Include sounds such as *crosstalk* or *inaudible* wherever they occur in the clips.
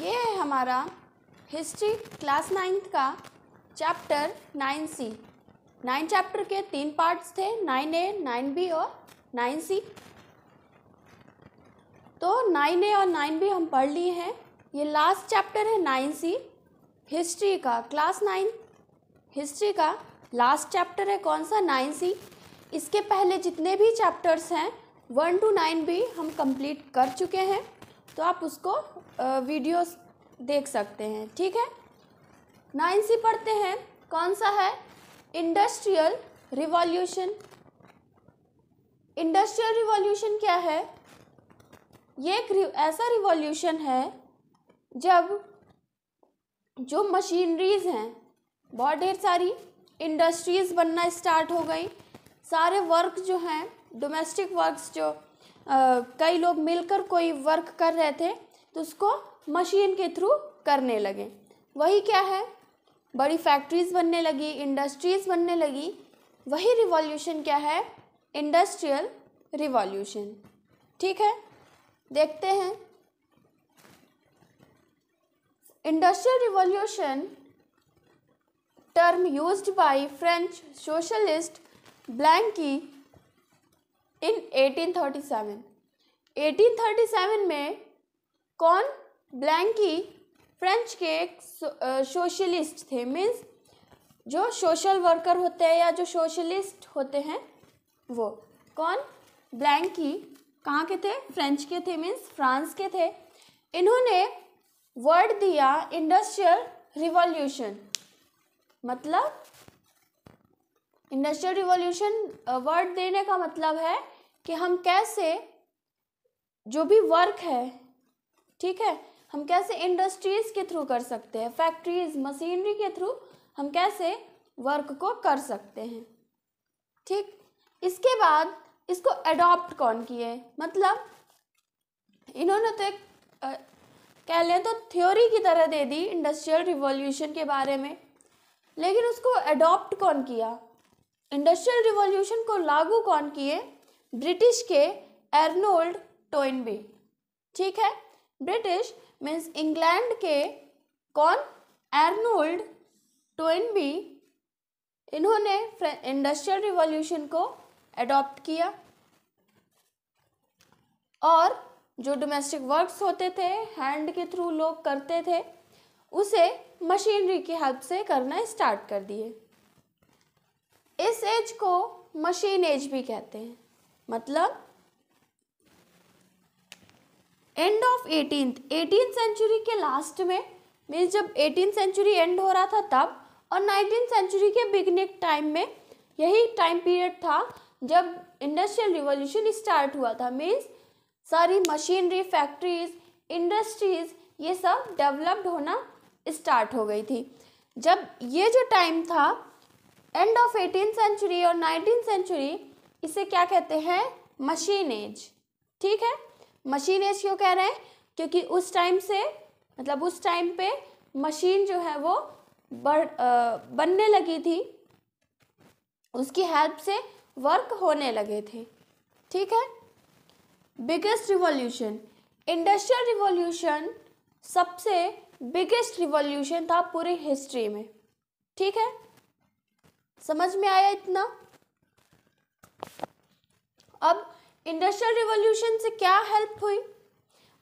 ये है हमारा हिस्ट्री क्लास नाइन्थ का chapter nine C nine chapter के तीन पार्ट्स थे नाइन ए नाइन बी और नाइन सी तो नाइन ए और नाइन बी हम पढ़ लिए हैं ये लास्ट चैप्टर है नाइन सी हिस्ट्री का क्लास नाइन हिस्ट्री का लास्ट चैप्टर है कौन सा नाइन सी इसके पहले जितने भी चैप्टर्स हैं वन टू नाइन भी हम कंप्लीट कर चुके हैं तो आप उसको वीडियोस देख सकते हैं ठीक है नाइन सी पढ़ते हैं कौन सा है इंडस्ट्रियल रिवॉल्यूशन इंडस्ट्रियल रिवॉल्यूशन क्या है ये एक ऐसा रिवॉल्यूशन है जब जो मशीनरीज हैं बहुत ढेर सारी इंडस्ट्रीज़ बनना स्टार्ट हो गई सारे वर्क जो हैं डोमेस्टिक वर्क्स जो कई लोग मिलकर कोई वर्क कर रहे थे तो उसको मशीन के थ्रू करने लगे वही क्या है बड़ी फैक्ट्रीज बनने लगी इंडस्ट्रीज बनने लगी वही रिवॉल्यूशन क्या है इंडस्ट्रियल रिवॉल्यूशन ठीक है देखते हैं industrial revolution term used by French socialist Blanqui in 1837 1837 में कौन ब्लैंकी फ्रेंच के एक सोशलिस्ट थे मीन्स जो सोशल वर्कर होते हैं या जो सोशलिस्ट होते हैं वो कौन ब्लैंकी कहाँ के थे फ्रेंच के थे मीन्स फ्रांस के थे इन्होंने वर्ड दिया इंडस्ट्रियल रिवॉल्यूशन मतलब इंडस्ट्रियल रिवॉल्यूशन वर्ड देने का मतलब है कि हम कैसे जो भी वर्क है ठीक है हम कैसे इंडस्ट्रीज़ के थ्रू कर सकते हैं फैक्ट्रीज मशीनरी के थ्रू हम कैसे वर्क को कर सकते हैं ठीक इसके बाद इसको एडॉप्ट कौन किए मतलब इन्होंने तो एक कह लें तो थ्योरी की तरह दे दी इंडस्ट्रियल रिवॉल्यूशन के बारे में लेकिन उसको एडॉप्ट कौन किया इंडस्ट्रियल रिवॉल्यूशन को लागू कौन किए ब्रिटिश के एर्नोल्ड टोइनबी ठीक है ब्रिटिश मीन्स इंग्लैंड के कौन एर्नोल्ड टोइनबी इन्होंने इंडस्ट्रियल रिवॉल्यूशन को एडॉप्ट किया और जो डोमेस्टिक वर्क्स होते थे हैंड के थ्रू लोग करते थे उसे मशीनरी की हेल्प से करना स्टार्ट कर दिए इस एज को मशीन एज भी कहते हैं मतलब end of eighteen eighteen century के लास्ट में मीन्स जब एटीन सेंचुरी एंड हो रहा था तब और नाइनटीन सेंचुरी के बिगनिंग टाइम में यही टाइम पीरियड था जब इंडस्ट्रियल रिवॉल्यूशन स्टार्ट हुआ था मीन्स सारी मशीनरी फैक्ट्रीज इंडस्ट्रीज ये सब डेवलप्ड होना स्टार्ट हो गई थी जब ये जो टाइम था एंड ऑफ एटीन सेंचुरी और नाइनटीन सेंचुरी इसे क्या कहते हैं मशीन एज ठीक है मशीन एज क्यों कह रहे हैं क्योंकि उस टाइम से मतलब उस टाइम पे मशीन जो है वो बढ़ बनने लगी थी उसकी हेल्प से वर्क होने लगे थे ठीक है बिगेस्ट रिवॉल्यूशन इंडस्ट्रियल रिवॉल्यूशन सबसे बिगेस्ट रिवॉल्यूशन था पूरी हिस्ट्री में ठीक है समझ में आया इतना अब इंडस्ट्रियल रिवॉल्यूशन से क्या हेल्प हुई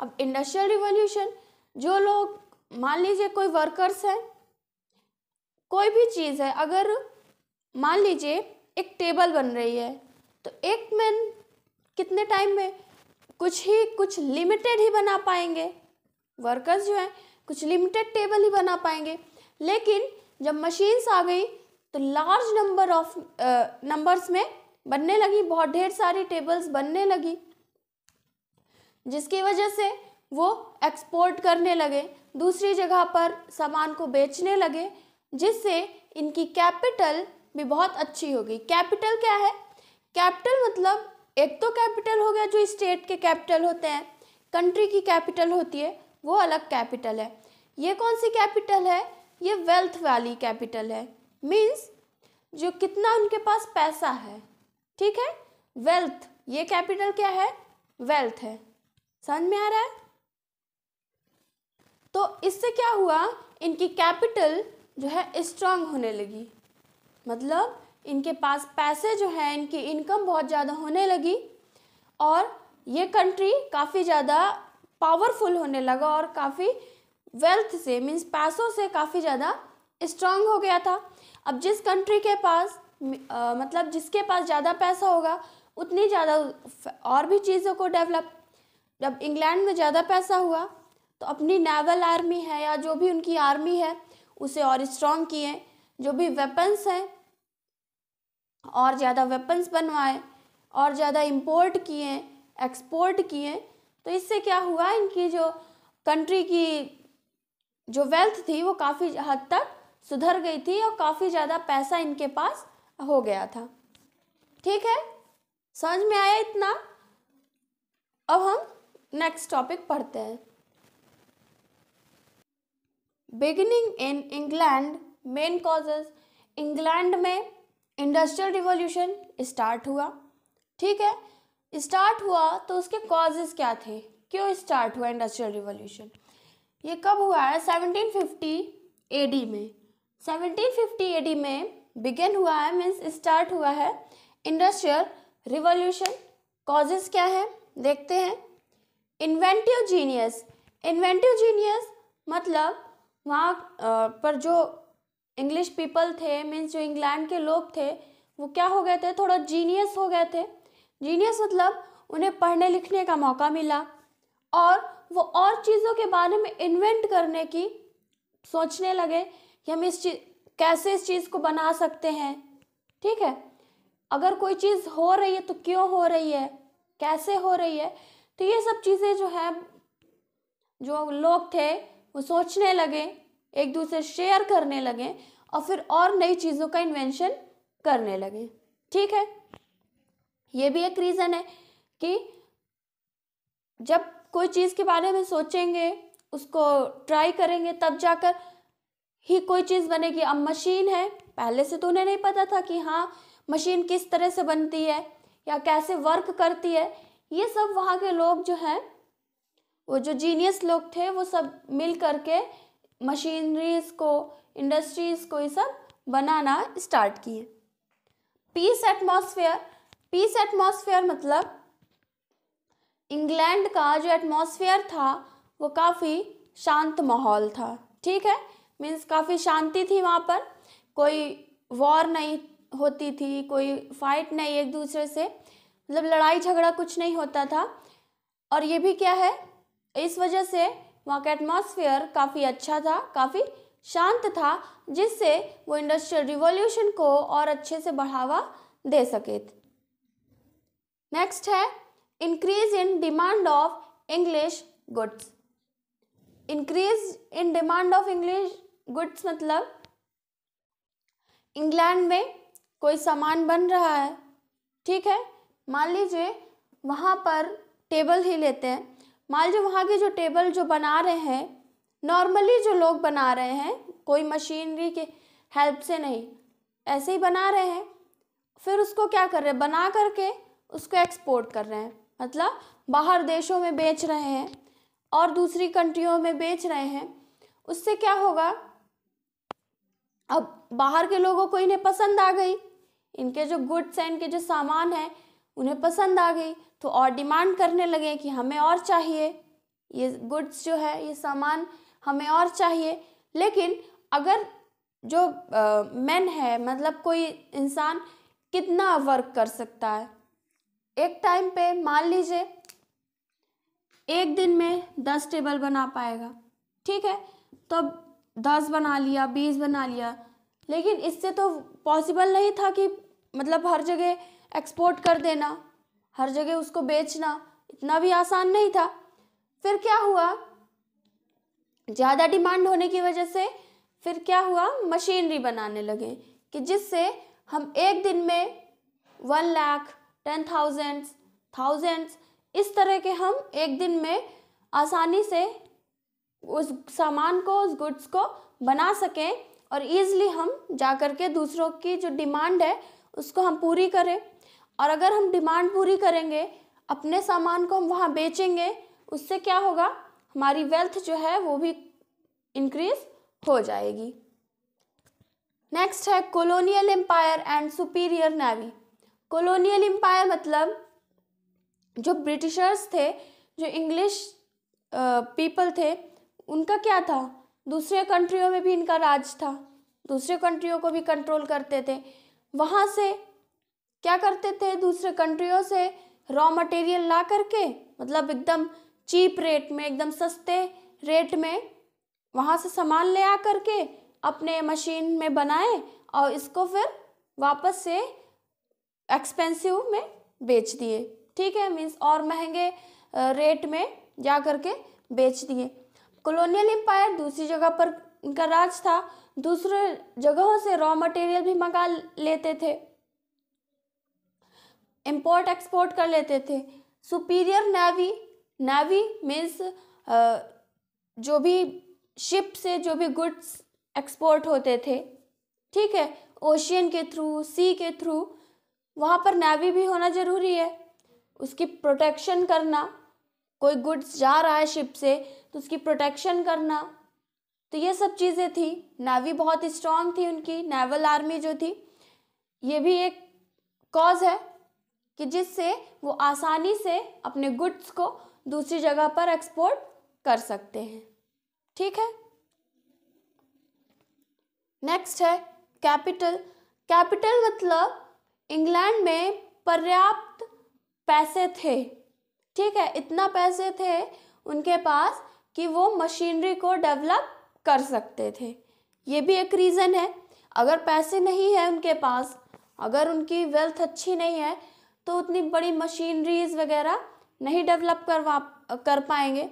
अब इंडस्ट्रियल रिवॉल्यूशन जो लोग मान लीजिए कोई वर्कर्स है कोई भी चीज़ है अगर मान लीजिए एक टेबल बन रही है तो एक मैन कितने टाइम में कुछ ही कुछ लिमिटेड ही बना पाएंगे वर्कर्स जो हैं कुछ लिमिटेड टेबल ही बना पाएंगे लेकिन जब मशीन्स आ गई तो लार्ज नंबर ऑफ नंबर्स में बनने लगी बहुत ढेर सारी टेबल्स बनने लगी जिसकी वजह से वो एक्सपोर्ट करने लगे दूसरी जगह पर सामान को बेचने लगे जिससे इनकी कैपिटल भी बहुत अच्छी हो गई कैपिटल क्या है कैपिटल मतलब एक तो कैपिटल हो गया जो स्टेट के कैपिटल होते हैं कंट्री की कैपिटल होती है वो अलग कैपिटल है ये कौन सी कैपिटल है ये वेल्थ वाली कैपिटल है मीन्स जो कितना उनके पास पैसा है ठीक है वेल्थ ये कैपिटल क्या है वेल्थ है समझ में आ रहा है तो इससे क्या हुआ इनकी कैपिटल जो है स्ट्रांग होने लगी मतलब इनके पास पैसे जो हैं इनकी इनकम बहुत ज़्यादा होने लगी और ये कंट्री काफ़ी ज़्यादा पावरफुल होने लगा और काफ़ी वेल्थ से मीन्स पैसों से काफ़ी ज़्यादा स्ट्रांग हो गया था अब जिस कंट्री के पास आ, मतलब जिसके पास ज़्यादा पैसा होगा उतनी ज़्यादा और भी चीज़ों को डेवलप जब इंग्लैंड में ज़्यादा पैसा हुआ तो अपनी नेवल आर्मी है या जो भी उनकी आर्मी है उसे और स्ट्रॉन्ग किए जो भी वेपन्स हैं और ज़्यादा वेपन्स बनवाए और ज़्यादा इम्पोर्ट किए एक्सपोर्ट किए तो इससे क्या हुआ इनकी जो कंट्री की जो वेल्थ थी वो काफ़ी हद तक सुधर गई थी और काफ़ी ज़्यादा पैसा इनके पास हो गया था ठीक है समझ में आया इतना अब हम नेक्स्ट टॉपिक पढ़ते हैं beginning in England main causes England में इंडस्ट्रियल रिवॉल्यूशन स्टार्ट हुआ ठीक है स्टार्ट हुआ तो उसके कॉजेज क्या थे क्यों स्टार्ट हुआ इंडस्ट्रियल रिवॉल्यूशन ये कब हुआ है 1750 एडी में 1750 AD में बिगेन हुआ है मीन्स स्टार्ट हुआ है इंडस्ट्रियल रिवॉल्यूशन कॉजेज क्या है देखते हैं इन्वेंटिव जीनियस इन्वेंटिव जीनियस मतलब वहाँ पर जो इंग्लिश पीपल थे मीन्स जो इंग्लैंड के लोग थे वो क्या हो गए थे थोड़ा जीनियस हो गए थे जीनियस मतलब उन्हें पढ़ने लिखने का मौका मिला और वो और चीज़ों के बारे में इन्वेंट करने की सोचने लगे कि हम इस चीज कैसे इस चीज़ को बना सकते हैं ठीक है अगर कोई चीज़ हो रही है तो क्यों हो रही है कैसे हो रही है तो ये सब चीज़ें जो है जो लोग थे वो सोचने लगे एक दूसरे शेयर करने लगे और फिर और नई चीज़ों का इन्वेंशन करने लगे ठीक है ये भी एक रीज़न है कि जब कोई चीज़ के बारे में सोचेंगे उसको ट्राई करेंगे तब जाकर ही कोई चीज़ बनेगी अब मशीन है पहले से तो उन्हें नहीं पता था कि हाँ मशीन किस तरह से बनती है या कैसे वर्क करती है ये सब वहाँ के लोग जो हैं वो जो जीनियस लोग थे वो सब मिल करके मशीनरीज को इंडस्ट्रीज को ये सब बनाना स्टार्ट किए पीस एटमॉस्फेयर पीस एटमॉस्फेयर मतलब इंग्लैंड का जो एटमॉस्फेयर था वो काफ़ी शांत माहौल था ठीक है मीन्स काफ़ी शांति थी वहाँ पर कोई वॉर नहीं होती थी कोई फाइट नहीं एक दूसरे से मतलब लड़ाई झगड़ा कुछ नहीं होता था और ये भी क्या है इस वजह से वहाँ का एटमोसफियर काफ़ी अच्छा था काफ़ी शांत था जिससे वो इंडस्ट्रियल रिवॉल्यूशन को और अच्छे से बढ़ावा दे सके नेक्स्ट है increase in demand of English goods increase in demand of English goods मतलब इंग्लैंड में कोई सामान बन रहा है ठीक है मान लीजिए वहाँ पर टेबल ही लेते हैं मान लीजिए वहाँ के जो टेबल जो बना रहे हैं नॉर्मली जो लोग बना रहे हैं कोई मशीनरी के हेल्प से नहीं ऐसे ही बना रहे हैं फिर उसको क्या कर रहे हैं बना करके उसको एक्सपोर्ट कर रहे हैं मतलब बाहर देशों में बेच रहे हैं और दूसरी कंट्रियों में बेच रहे हैं उससे क्या होगा अब बाहर के लोगों को इन्हें पसंद आ गई इनके जो गुड्स हैं इनके जो सामान हैं उन्हें पसंद आ गई तो और डिमांड करने लगे कि हमें और चाहिए ये गुड्स जो है ये सामान हमें और चाहिए लेकिन अगर जो मैन है मतलब कोई इंसान कितना वर्क कर सकता है एक टाइम पे मान लीजिए एक दिन में दस टेबल बना पाएगा ठीक है तो दस बना लिया बीस बना लिया लेकिन इससे तो पॉसिबल नहीं था कि मतलब हर जगह एक्सपोर्ट कर देना हर जगह उसको बेचना इतना भी आसान नहीं था फिर क्या हुआ ज़्यादा डिमांड होने की वजह से फिर क्या हुआ मशीनरी बनाने लगे कि जिससे हम एक दिन में one lakh ten thousands thousands इस तरह के हम एक दिन में आसानी से उस सामान को उस गुड्स को बना सकें और ईजली हम जा कर के दूसरों की जो डिमांड है उसको हम पूरी करें और अगर हम डिमांड पूरी करेंगे अपने सामान को हम वहाँ बेचेंगे उससे क्या होगा हमारी वेल्थ जो है वो भी इंक्रीज हो जाएगी नेक्स्ट है colonial empire and superior navy colonial empire मतलब जो ब्रिटिशर्स थे जो इंग्लिश पीपल थे उनका क्या था दूसरे कंट्रियों में भी इनका राज था दूसरे कंट्रियों को भी कंट्रोल करते थे वहाँ से क्या करते थे दूसरे कंट्रियों से रॉ मटेरियल ला करके मतलब एकदम चीप रेट में एकदम सस्ते रेट में वहाँ से सामान ले आ करके अपने मशीन में बनाए और इसको फिर वापस से एक्सपेंसिव में बेच दिए ठीक है मीन्स और महंगे रेट में जा करके बेच दिए कॉलोनियल एम्पायर दूसरी जगह पर इनका राज था दूसरे जगहों से रॉ मटेरियल भी मंगा लेते थे इम्पोर्ट एक्सपोर्ट कर लेते थे सुपीरियर नेवी नेवी मीन्स जो भी शिप से जो भी गुड्स एक्सपोर्ट होते थे ठीक है ओशियन के थ्रू सी के थ्रू वहाँ पर नेवी भी होना ज़रूरी है उसकी प्रोटेक्शन करना कोई गुड्स जा रहा है शिप से तो उसकी प्रोटेक्शन करना तो ये सब चीज़ें थी नेवी बहुत स्ट्रांग थी उनकी नेवल आर्मी जो थी ये भी एक कॉज है कि जिससे वो आसानी से अपने गुड्स को दूसरी जगह पर एक्सपोर्ट कर सकते हैं ठीक है नेक्स्ट है कैपिटल कैपिटल मतलब इंग्लैंड में पर्याप्त पैसे थे ठीक है इतना पैसे थे उनके पास कि वो मशीनरी को डेवलप कर सकते थे ये भी एक रीज़न है अगर पैसे नहीं है उनके पास अगर उनकी वेल्थ अच्छी नहीं है तो उतनी बड़ी मशीनरीज वगैरह नहीं डेवलप करवा कर पाएंगे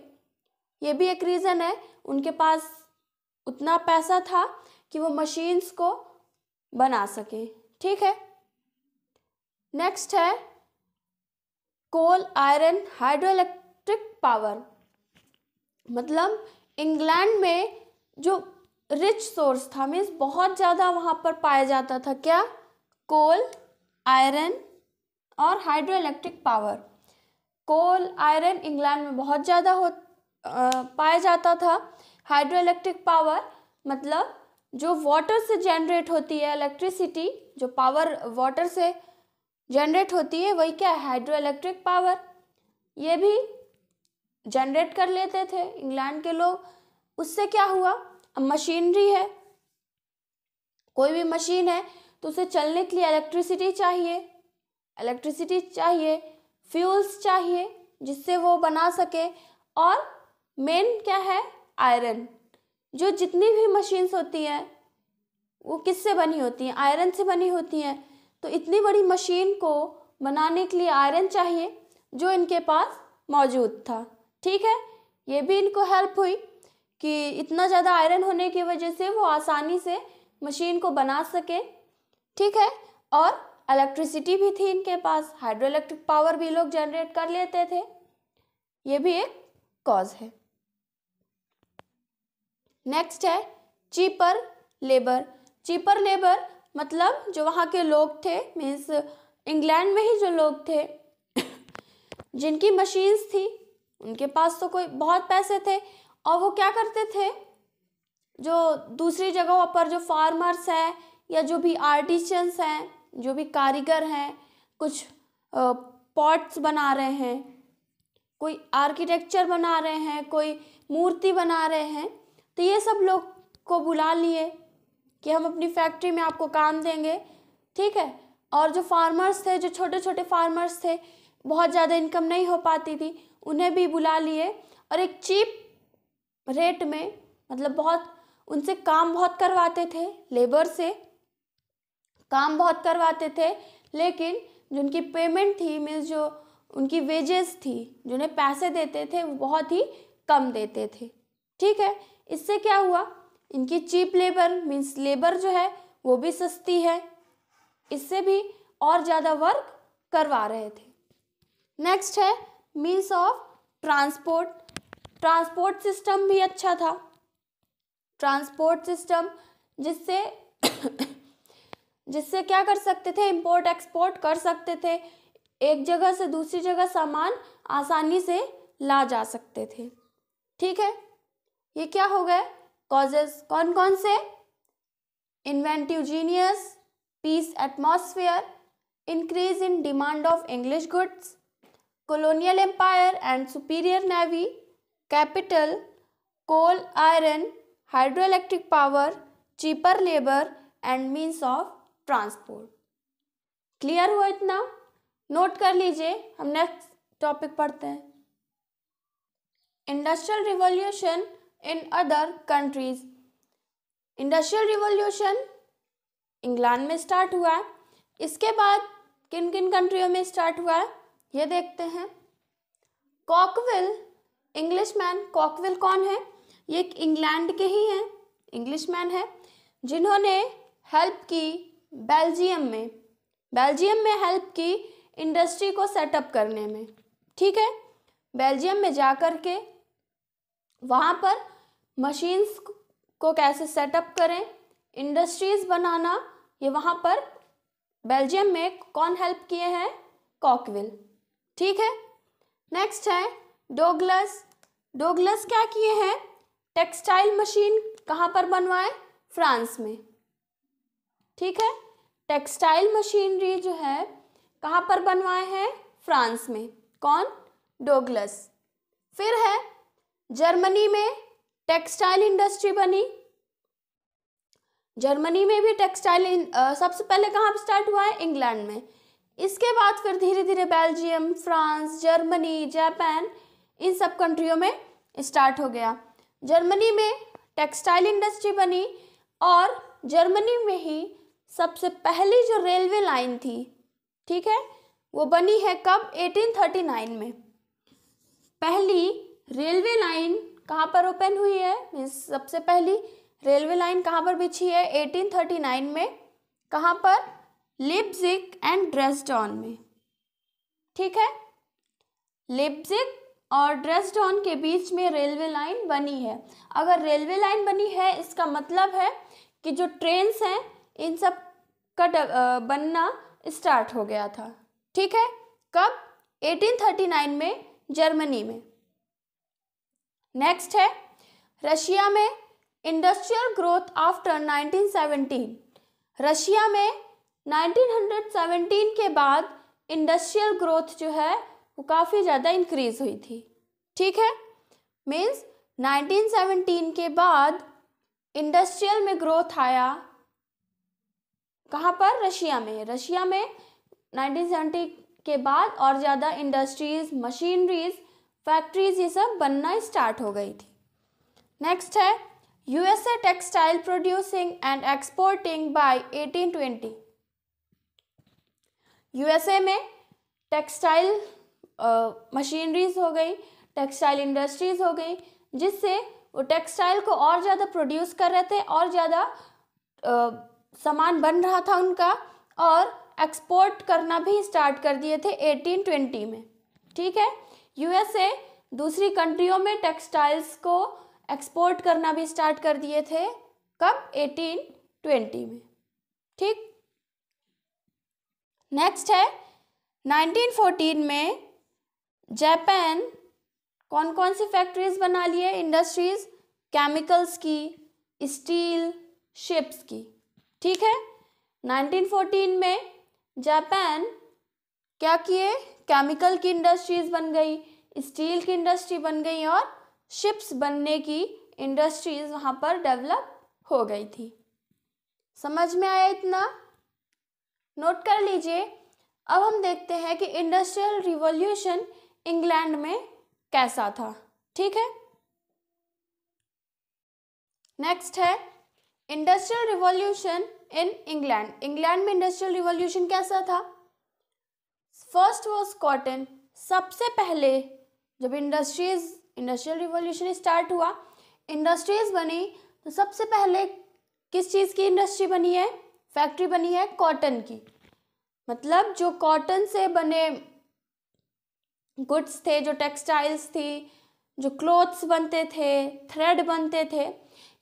ये भी एक रीज़न है उनके पास उतना पैसा था कि वो मशीन्स को बना सकें ठीक है नेक्स्ट है कोल आयरन हाइड्रोइलेक्ट्रिक पावर मतलब इंग्लैंड में जो रिच सोर्स था मीन्स बहुत ज़्यादा वहाँ पर पाया जाता था क्या कोल आयरन और hydroelectric power coal iron England में बहुत ज़्यादा हो आ, पाया जाता था हाइड्रोइलेक्ट्रिक पावर मतलब जो वाटर से जनरेट होती है इलेक्ट्रिसिटी जो पावर वाटर से जनरेट होती है वही क्या हाइड्रो इलेक्ट्रिक पावर ये भी जनरेट कर लेते थे इंग्लैंड के लोग उससे क्या हुआ अब मशीनरी है कोई भी मशीन है तो उसे चलने के लिए इलेक्ट्रिसिटी चाहिए इलेक्ट्रिसिटी चाहिए फ्यूल्स चाहिए जिससे वो बना सके और मेन क्या है आयरन जो जितनी भी मशीन्स होती हैं वो किससे बनी होती हैं आयरन से बनी होती हैं तो इतनी बड़ी मशीन को बनाने के लिए आयरन चाहिए जो इनके पास मौजूद था ठीक है ये भी इनको हेल्प हुई कि इतना ज़्यादा आयरन होने की वजह से वो आसानी से मशीन को बना सके ठीक है और इलेक्ट्रिसिटी भी थी इनके पास हाइड्रो इलेक्ट्रिक पावर भी लोग जनरेट कर लेते थे ये भी एक कॉज है नेक्स्ट है चीपर लेबर चीपर लेबर मतलब जो वहाँ के लोग थे मीन्स इंग्लैंड में ही जो लोग थे जिनकी मशीन्स थी उनके पास तो कोई बहुत पैसे थे और वो क्या करते थे जो दूसरी जगहों पर जो फार्मर्स हैं या जो भी आर्टिशंस हैं जो भी कारीगर हैं कुछ पॉट्स बना रहे हैं कोई आर्किटेक्चर बना रहे हैं कोई मूर्ति बना रहे हैं तो ये सब लोग को बुला लिए कि हम अपनी फैक्ट्री में आपको काम देंगे ठीक है और जो फार्मर्स थे जो छोटे छोटे फार्मर्स थे बहुत ज़्यादा इनकम नहीं हो पाती थी उन्हें भी बुला लिए और एक चीप रेट में मतलब बहुत उनसे काम बहुत करवाते थे लेबर से काम बहुत करवाते थे लेकिन जो उनकी पेमेंट थी मीन्स जो उनकी वेजेस थी जो उन्हें पैसे देते थे वो बहुत ही कम देते थे ठीक है इससे क्या हुआ इनकी चीप लेबर मीन्स लेबर जो है वो भी सस्ती है इससे भी और ज़्यादा वर्क करवा रहे थे नेक्स्ट है means of transport transport system भी अच्छा था ट्रांसपोर्ट सिस्टम जिससे *coughs* जिससे क्या कर सकते थे इम्पोर्ट एक्सपोर्ट कर सकते थे एक जगह से दूसरी जगह सामान आसानी से ला जा सकते थे ठीक है ये क्या हो गए कॉजेज कौन कौन से inventive genius peace atmosphere increase in demand of English goods colonial empire and superior navy capital coal iron hydro electric power cheaper labour and means of transport clear हुआ इतना नोट कर लीजिए हम नेक्स्ट टॉपिक पढ़ते हैं industrial revolution in other countries. Industrial revolution England में start हुआ है इसके बाद किन किन कंट्रियों में स्टार्ट हुआ है ये देखते हैं कॉकविल इंग्लिशमैन कॉकविल कौन है ये इंग्लैंड के ही हैं इंग्लिशमैन है जिन्होंने हेल्प की बेल्जियम में बेल्जियम में हेल्प की इंडस्ट्री को सेटअप करने में ठीक है बेल्जियम में जा कर के वहाँ पर मशीन्स को कैसे सेटअप करें इंडस्ट्रीज बनाना ये वहाँ पर बेल्जियम में कौन हेल्प किए हैं कॉकविल ठीक है नेक्स्ट है डोगलस डोगलस क्या किए हैं टेक्सटाइल मशीन कहाँ पर बनवाए फ्रांस में ठीक है टेक्सटाइल मशीनरी जो है कहाँ पर बनवाए हैं फ्रांस में कौन डोगलस फिर है जर्मनी में टेक्सटाइल इंडस्ट्री बनी जर्मनी में भी टेक्सटाइल सबसे पहले कहाँ पर स्टार्ट हुआ है इंग्लैंड में इसके बाद फिर धीरे धीरे बेल्जियम फ्रांस जर्मनी जापान इन सब कंट्रियों में स्टार्ट हो गया जर्मनी में टेक्सटाइल इंडस्ट्री बनी और जर्मनी में ही सबसे पहली जो रेलवे लाइन थी ठीक है वो बनी है कब 1839 में पहली रेलवे लाइन कहाँ पर ओपन हुई है मीन्स सबसे पहली रेलवे लाइन कहाँ पर बिछी है 1839 में कहाँ पर लिप्जिक एंड ड्रेसडॉन में ठीक है लिप्जिक और ड्रेसडॉन के बीच में रेलवे लाइन बनी है अगर रेलवे लाइन बनी है इसका मतलब है कि जो ट्रेन्स हैं इन सब का बनना स्टार्ट हो गया था ठीक है कब 1839 में जर्मनी में नेक्स्ट है रशिया में इंडस्ट्रियल ग्रोथ आफ्टर 1917 रशिया में 1917 के बाद इंडस्ट्रियल ग्रोथ जो है वो काफ़ी ज़्यादा इंक्रीज हुई थी ठीक है मीन्स 1917 के बाद इंडस्ट्रियल में ग्रोथ आया कहाँ पर रशिया में रशिया में 1970 के बाद और ज़्यादा इंडस्ट्रीज मशीनरीज फैक्ट्रीज ये सब बनना स्टार्ट हो गई थी नेक्स्ट है USA textile producing and exporting by 1820 USA में टेक्सटाइल मशीनरीज हो गई टेक्सटाइल इंडस्ट्रीज हो गई जिससे वो टेक्सटाइल को और ज़्यादा प्रोड्यूस कर रहे थे और ज़्यादा सामान बन रहा था उनका और एक्सपोर्ट करना भी स्टार्ट कर दिए थे 1820 में ठीक है यूएसए दूसरी कंट्रियों में टेक्सटाइल्स को एक्सपोर्ट करना भी स्टार्ट कर दिए थे कब 1820 में ठीक नेक्स्ट है 1914 में जापान कौन कौन सी फैक्ट्रीज बना लिए इंडस्ट्रीज केमिकल्स की स्टील शिप्स की ठीक है 1914 में जापान क्या किए केमिकल की इंडस्ट्रीज बन गई स्टील की इंडस्ट्री बन गई और शिप्स बनने की इंडस्ट्रीज वहाँ पर डेवलप हो गई थी समझ में आया इतना नोट कर लीजिए अब हम देखते हैं कि इंडस्ट्रियल रिवॉल्यूशन इंग्लैंड में कैसा था ठीक है नेक्स्ट है industrial revolution in England England में इंडस्ट्रियल रिवॉल्यूशन कैसा था फर्स्ट वॉज कॉटन सबसे पहले जब इंडस्ट्रीज इंडस्ट्रियल रिवोल्यूशन स्टार्ट हुआ इंडस्ट्रीज बनी तो सबसे पहले किस चीज़ की इंडस्ट्री बनी है फैक्ट्री बनी है कॉटन की मतलब जो कॉटन से बने गुड्स थे जो टेक्सटाइल्स थी जो क्लोथ्स बनते थे थ्रेड बनते थे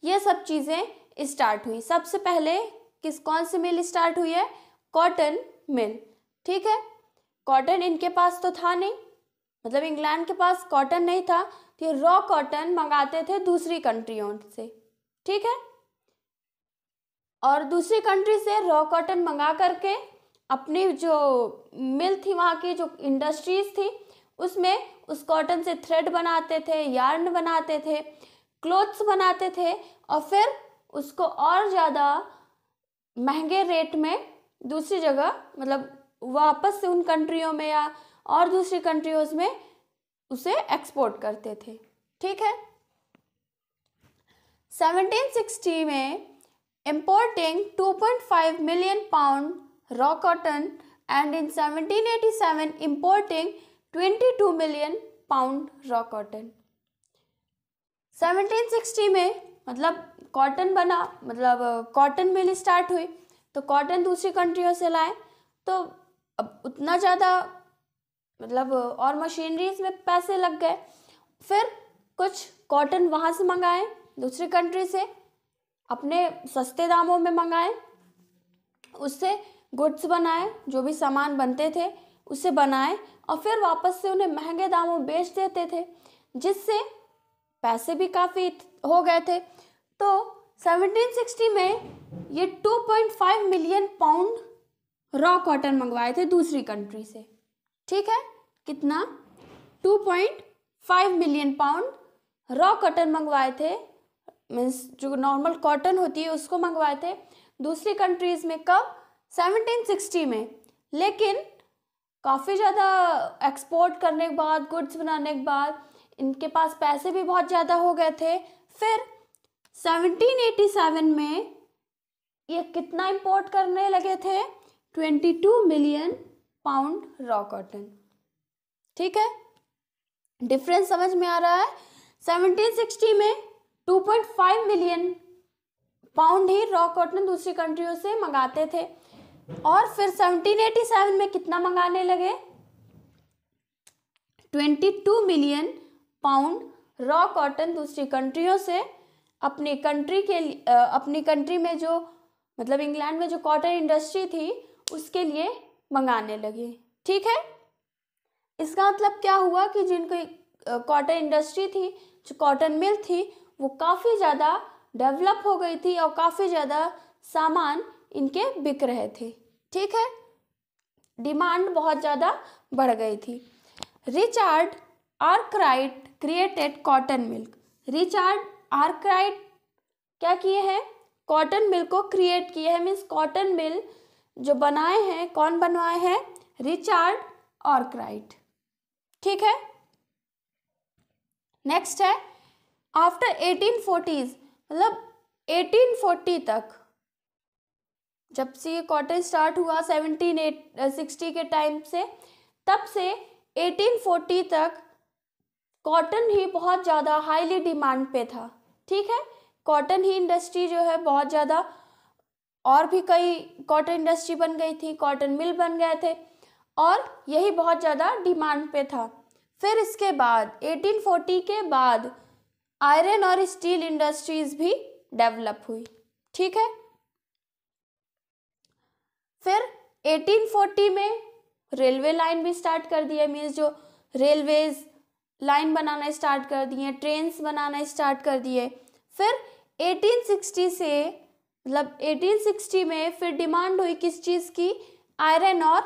ये सब चीज़ें स्टार्ट हुई सबसे पहले किस कौन सी मिल स्टार्ट हुई है कॉटन मिल ठीक है कॉटन इनके पास तो था नहीं मतलब इंग्लैंड के पास कॉटन नहीं था तो ये रॉ कॉटन मंगाते थे दूसरी कंट्रियों से ठीक है और दूसरी कंट्री से रॉ कॉटन मंगा करके अपनी जो मिल थी वहाँ की जो इंडस्ट्रीज थी उसमें उस कॉटन से थ्रेड बनाते थे यार्न बनाते थे क्लोथ्स बनाते थे और फिर उसको और ज़्यादा महंगे रेट में दूसरी जगह मतलब वापस से उन कंट्रियों में या और दूसरी कंट्रीज में उसे एक्सपोर्ट करते थे ठीक है 1760 में importing 2.5 million pound raw cotton and in 1787 importing 22 million pound raw cotton 1760 में मतलब कॉटन बना मतलब कॉटन मिल स्टार्ट हुई तो कॉटन दूसरी कंट्रियों से लाए तो अब उतना ज़्यादा मतलब और मशीनरीज में पैसे लग गए फिर कुछ कॉटन वहाँ से मंगाएं दूसरी कंट्री से अपने सस्ते दामों में मंगाएं उससे गुड्स बनाएं जो भी सामान बनते थे उसे बनाएं और फिर वापस से उन्हें महंगे दामों बेच देते थे जिससे पैसे भी काफ़ी हो गए थे तो 1760 में ये 2.5 मिलियन पाउंड रॉ कॉटन मंगवाए थे दूसरी कंट्री से ठीक है कितना 2.5 मिलियन पाउंड रॉ कॉटन मंगवाए थे मीन्स जो नॉर्मल कॉटन होती है उसको मंगवाए थे दूसरी कंट्रीज़ में कब 1760 में लेकिन काफ़ी ज़्यादा एक्सपोर्ट करने के बाद गुड्स बनाने के बाद इनके पास पैसे भी बहुत ज़्यादा हो गए थे फिर 1787 में ये कितना इंपोर्ट करने लगे थे twenty two million pound raw cotton ठीक है डिफरेंस समझ में आ रहा है सेवनटीन सिक्सटी में two point five million pound ही रॉ कॉटन दूसरी कंट्रियों से मंगाते थे और फिर एटी सेवन में कितना मंगाने लगे twenty two million pound raw cotton दूसरी कंट्रियों से अपनी कंट्री के अपनी कंट्री में जो मतलब इंग्लैंड में जो कॉटन इंडस्ट्री थी उसके लिए मंगाने लगे ठीक है इसका मतलब क्या हुआ कि जिनकी कॉटन इंडस्ट्री थी जो कॉटन मिल थी वो काफ़ी ज़्यादा डेवलप हो गई थी और काफ़ी ज़्यादा सामान इनके बिक रहे थे ठीक है डिमांड बहुत ज़्यादा बढ़ गई थी Richard Arkwright created cotton milk Richard Arkwright क्या किए हैं कॉटन मिल को क्रिएट किए हैं मीन्स कॉटन मिल जो बनाए हैं कौन बनवाए हैं रिचार्ड और ठीक है नेक्स्ट है आफ्टर एटीन फोर्टीज मतलब एटीन फोर्टी तक जब से ये कॉटन स्टार्ट हुआ सेवनटीन एट सिक्सटी के टाइम से तब से एटीन फोर्टी तक कॉटन ही बहुत ज़्यादा हाईली डिमांड पे था ठीक है कॉटन ही इंडस्ट्री जो है बहुत ज़्यादा और भी कई कॉटन इंडस्ट्री बन गई थी कॉटन मिल बन गए थे और यही बहुत ज़्यादा डिमांड पे था फिर इसके बाद 1840 के बाद आयरन और स्टील इंडस्ट्रीज भी डेवलप हुई ठीक है फिर 1840 में रेलवे लाइन भी स्टार्ट कर दिया मीन्स जो रेलवेज लाइन बनाना स्टार्ट कर दिए ट्रेन्स बनाना स्टार्ट कर दिए फिर 1860 से मतलब 1860 में फिर डिमांड हुई किस चीज़ की आयरन और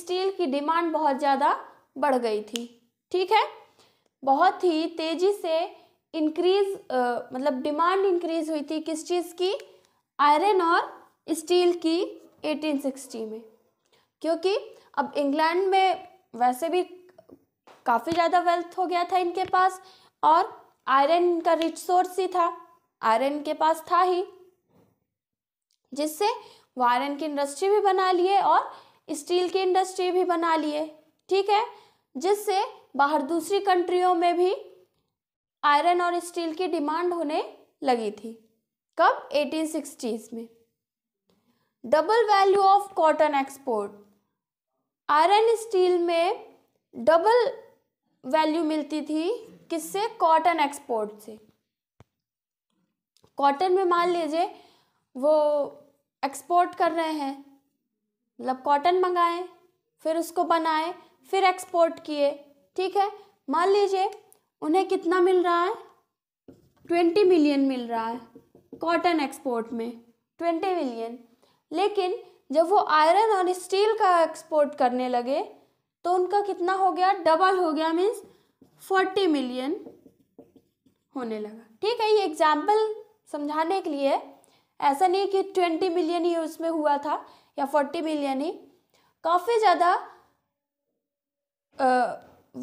स्टील की डिमांड बहुत ज़्यादा बढ़ गई थी ठीक है बहुत ही तेज़ी से इंक्रीज मतलब डिमांड इंक्रीज हुई थी किस चीज़ की आयरन और स्टील की 1860 में क्योंकि अब इंग्लैंड में वैसे भी काफ़ी ज़्यादा वेल्थ हो गया था इनके पास और आयरन का रिच सोर्स ही था आयरन के पास था ही जिससे वायरन की इंडस्ट्री भी बना लिए और स्टील की इंडस्ट्री भी बना लिए ठीक है जिससे बाहर दूसरी कंट्रियों में भी आयरन और स्टील की डिमांड होने लगी थी कब एटीन में double value of cotton export iron steel में डबल वैल्यू मिलती थी किससे कॉटन एक्सपोर्ट से कॉटन में मान लीजिए वो एक्सपोर्ट कर रहे हैं मतलब कॉटन मंगाए फिर उसको बनाए फिर एक्सपोर्ट किए ठीक है मान लीजिए उन्हें कितना मिल रहा है ट्वेंटी मिलियन मिल रहा है कॉटन एक्सपोर्ट में ट्वेंटी मिलियन लेकिन जब वो आयरन और स्टील का एक्सपोर्ट करने लगे तो उनका कितना हो गया डबल हो गया मीन्स फोर्टी मिलियन होने लगा ठीक है ये एग्जाम्पल समझाने के लिए ऐसा नहीं कि ट्वेंटी मिलियन ही उसमें हुआ था या फोर्टी मिलियन ही काफ़ी ज़्यादा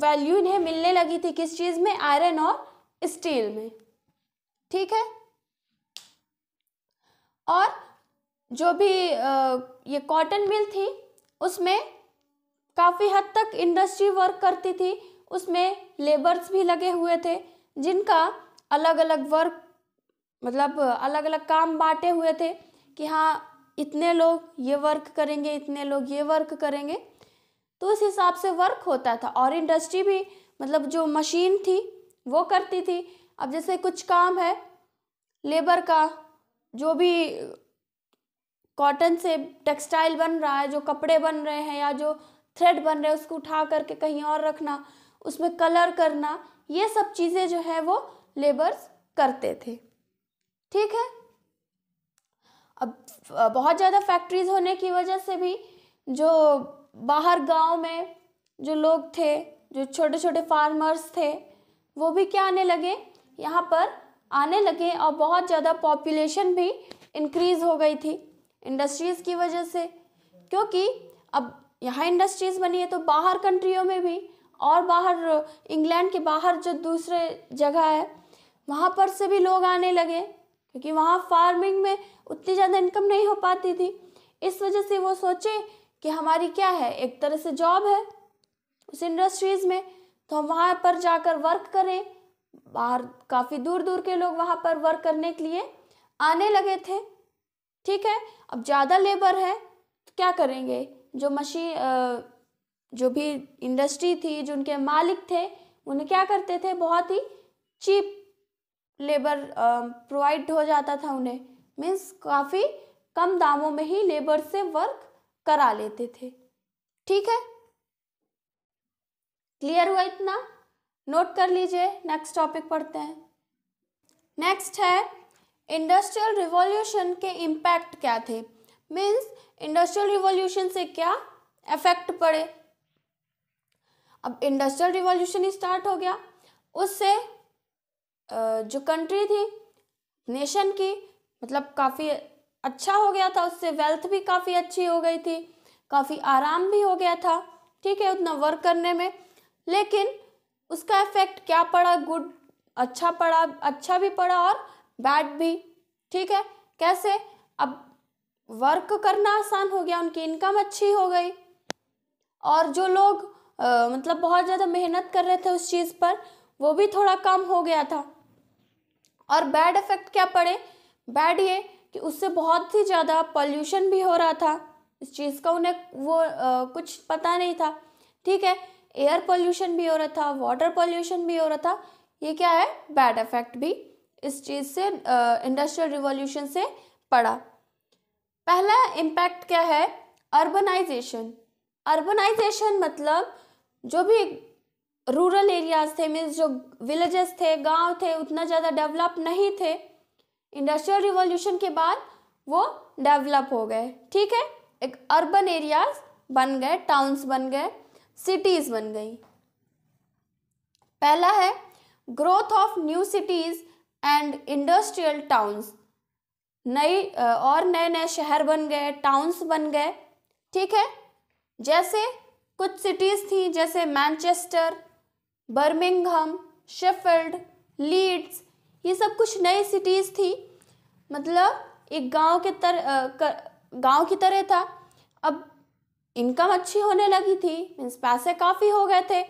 वैल्यू इन्हें मिलने लगी थी किस चीज़ में आयरन और स्टील में ठीक है और जो भी ये कॉटन मिल थी उसमें काफ़ी हद तक इंडस्ट्री वर्क करती थी उसमें लेबर्स भी लगे हुए थे जिनका अलग अलग वर्क मतलब अलग अलग काम बांटे हुए थे कि हाँ इतने लोग ये वर्क करेंगे इतने लोग ये वर्क करेंगे तो उस हिसाब से वर्क होता था और इंडस्ट्री भी मतलब जो मशीन थी वो करती थी अब जैसे कुछ काम है लेबर का जो भी कॉटन से टेक्सटाइल बन रहा है जो कपड़े बन रहे हैं या जो थ्रेड बन रहे हैं उसको उठा करके कहीं और रखना उसमें कलर करना ये सब चीज़ें जो है वो लेबर्स करते थे ठीक है अब बहुत ज़्यादा फैक्ट्रीज होने की वजह से भी जो बाहर गांव में जो लोग थे जो छोटे छोटे फार्मर्स थे वो भी क्या आने लगे यहाँ पर आने लगे और बहुत ज़्यादा पॉपुलेशन भी इंक्रीज़ हो गई थी इंडस्ट्रीज़ की वजह से क्योंकि अब यहाँ इंडस्ट्रीज़ बनी है तो बाहर कंट्रियों में भी और बाहर इंग्लैंड के बाहर जो दूसरे जगह है वहाँ पर से भी लोग आने लगे क्योंकि वहाँ फार्मिंग में उतनी ज़्यादा इनकम नहीं हो पाती थी इस वजह से वो सोचे कि हमारी क्या है एक तरह से जॉब है उस इंडस्ट्रीज़ में तो हम वहाँ पर जाकर वर्क करें बाहर काफ़ी दूर दूर के लोग वहाँ पर वर्क करने के लिए आने लगे थे ठीक है अब ज़्यादा लेबर है तो क्या करेंगे जो मशीन जो भी इंडस्ट्री थी जो उनके मालिक थे उन्हें क्या करते थे बहुत ही चीप लेबर प्रोवाइड हो जाता था उन्हें मीन्स काफ़ी कम दामों में ही लेबर से वर्क करा लेते थे ठीक है क्लियर हुआ इतना नोट कर लीजिए नेक्स्ट टॉपिक पढ़ते हैं नेक्स्ट है इंडस्ट्रियल रिवॉल्यूशन के इम्पैक्ट क्या थे मीन्स इंडस्ट्रियल रिवॉल्यूशन से क्या इफेक्ट पड़े अब इंडस्ट्रियल रिवॉल्यूशन स्टार्ट हो गया उससे जो कंट्री थी नेशन की मतलब काफ़ी अच्छा हो गया था उससे वेल्थ भी काफ़ी अच्छी हो गई थी काफ़ी आराम भी हो गया था ठीक है उतना वर्क करने में लेकिन उसका इफेक्ट क्या पड़ा गुड अच्छा पड़ा अच्छा भी पड़ा और बैड भी ठीक है कैसे अब वर्क करना आसान हो गया उनकी इनकम अच्छी हो गई और जो लोग आ, मतलब बहुत ज़्यादा मेहनत कर रहे थे उस चीज़ पर वो भी थोड़ा कम हो गया था और बैड इफ़ेक्ट क्या पड़े बैड ये कि उससे बहुत ही ज़्यादा पॉल्यूशन भी हो रहा था इस चीज़ का उन्हें वो आ, कुछ पता नहीं था ठीक है एयर पॉल्यूशन भी हो रहा था वाटर पॉल्यूशन भी हो रहा था ये क्या है बैड इफ़ेक्ट भी इस चीज़ से इंडस्ट्रियल रिवॉल्यूशन से पड़ा पहला इम्पैक्ट क्या है अर्बनाइजेशन अर्बनाइजेशन मतलब जो भी रूरल एरियाज़ थे मीन्स जो विलेजेस थे गांव थे उतना ज़्यादा डेवलप नहीं थे इंडस्ट्रियल रिवॉल्यूशन के बाद वो डेवलप हो गए ठीक है एक अर्बन एरियाज बन गए टाउन्स बन गए सिटीज बन गई पहला है growth of new cities and industrial towns नई और नए नए शहर बन गए टाउन्स बन गए ठीक है जैसे कुछ सिटीज़ थी जैसे मैनचेस्टर बर्मिंगहम शेफर्ड लीड्स ये सब कुछ नई सिटीज़ थी मतलब एक गांव के तर गांव की तरह था अब इनकम अच्छी होने लगी थी मीन्स पैसे काफ़ी हो गए थे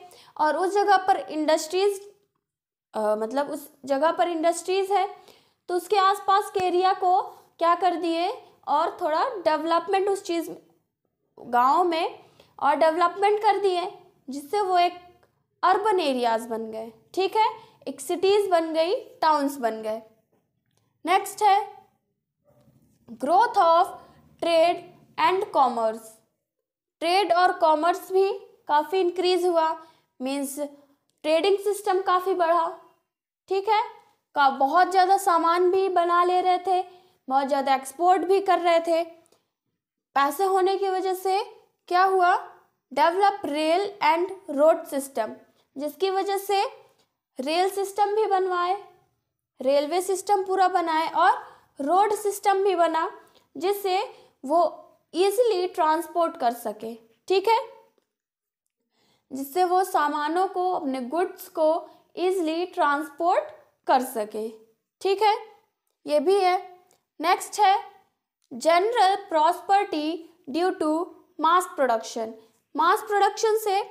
और उस जगह पर इंडस्ट्रीज़ मतलब उस जगह पर इंडस्ट्रीज़ है तो उसके आसपास के एरिया को क्या कर दिए और थोड़ा डेवलपमेंट उस चीज़ गांव में और डेवलपमेंट कर दिए जिससे वो एक अर्बन एरियाज बन गए ठीक है एक सिटीज बन गई टाउन्स बन गए नेक्स्ट है growth of trade and commerce trade और कॉमर्स भी काफ़ी इंक्रीज हुआ मीन्स ट्रेडिंग सिस्टम काफ़ी बढ़ा ठीक है का बहुत ज़्यादा सामान भी बना ले रहे थे बहुत ज़्यादा एक्सपोर्ट भी कर रहे थे पैसे होने की वजह से क्या हुआ develop rail and road system जिसकी वजह से रेल सिस्टम भी बनवाए रेलवे सिस्टम पूरा बनाए और रोड सिस्टम भी बना जिससे वो इजीली ट्रांसपोर्ट कर सके ठीक है जिससे वो सामानों को अपने गुड्स को इजीली ट्रांसपोर्ट कर सके ठीक है ये भी है नेक्स्ट है general prosperity due to mass production mass production से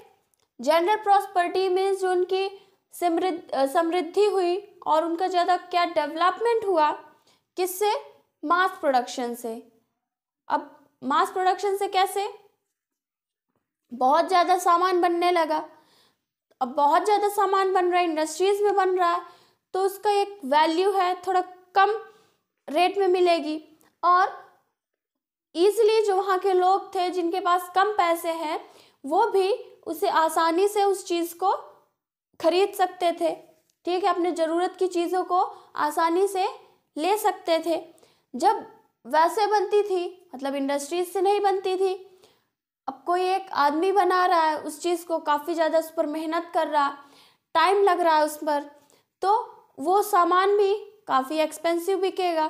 जनरल प्रॉस्पर्टी में जो उनकी समृद्ध समृद्धि हुई और उनका ज़्यादा क्या डेवलपमेंट हुआ किससे मास प्रोडक्शन से अब मास प्रोडक्शन से कैसे बहुत ज़्यादा सामान बनने लगा अब बहुत ज़्यादा सामान बन रहा है इंडस्ट्रीज़ में बन रहा है तो उसका एक वैल्यू है थोड़ा कम रेट में मिलेगी और ईजिली जो वहाँ के लोग थे जिनके पास कम पैसे हैं वो भी उसे आसानी से उस चीज़ को खरीद सकते थे ठीक है अपने ज़रूरत की चीज़ों को आसानी से ले सकते थे जब वैसे बनती थी मतलब इंडस्ट्रीज से नहीं बनती थी अब कोई एक आदमी बना रहा है उस चीज़ को काफ़ी ज़्यादा उस पर मेहनत कर रहा टाइम लग रहा है उस पर तो वो सामान भी काफ़ी एक्सपेंसिव बिकेगा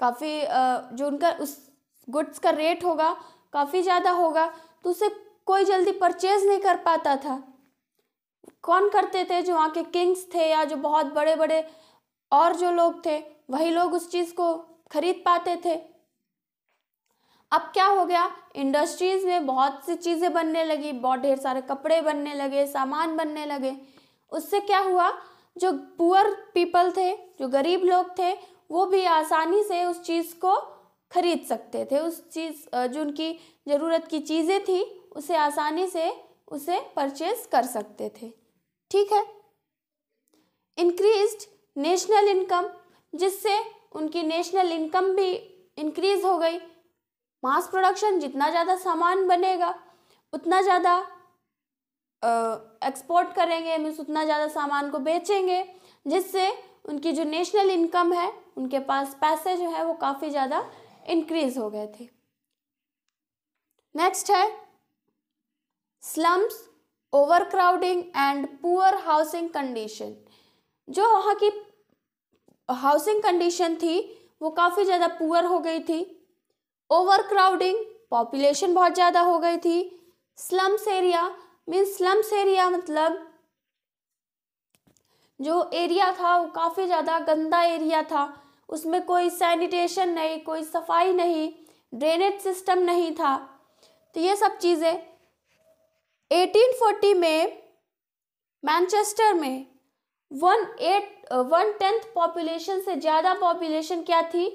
काफ़ी जो उनका उस गुड्स का रेट होगा काफ़ी ज़्यादा होगा तो उसे कोई जल्दी परचेज नहीं कर पाता था कौन करते थे जो वहाँ के किंग्स थे या जो बहुत बड़े बड़े और जो लोग थे वही लोग उस चीज़ को खरीद पाते थे अब क्या हो गया इंडस्ट्रीज़ में बहुत सी चीज़ें बनने लगी बहुत ढेर सारे कपड़े बनने लगे सामान बनने लगे उससे क्या हुआ जो पुअर पीपल थे जो गरीब लोग थे वो भी आसानी से उस चीज़ को खरीद सकते थे उस चीज़ जो उनकी ज़रूरत की चीज़ें थी उसे आसानी से उसे परचेज कर सकते थे ठीक है इंक्रीज नेशनल इनकम जिससे उनकी नेशनल इनकम भी इंक्रीज हो गई मास प्रोडक्शन जितना ज़्यादा सामान बनेगा उतना ज़्यादा एक्सपोर्ट करेंगे मीन्स उतना ज़्यादा सामान को बेचेंगे जिससे उनकी जो नेशनल इनकम है उनके पास पैसे जो है वो काफ़ी ज़्यादा इंक्रीज हो गए थे नेक्स्ट है slums overcrowding and poor housing condition जो वहाँ की हाउसिंग कंडीशन थी वो काफ़ी ज़्यादा पुअर हो गई थी ओवरक्राउडिंग पॉपुलेशन बहुत ज़्यादा हो गई थी slums area means slums area मतलब जो एरिया था वो काफ़ी ज़्यादा गंदा एरिया था उसमें कोई सैनिटेशन नहीं कोई सफाई नहीं ड्रेनेज सिस्टम नहीं था तो ये सब चीज़ें 1840 में मैनचेस्टर में one eight one tenth population से ज़्यादा पॉपुलेशन क्या थी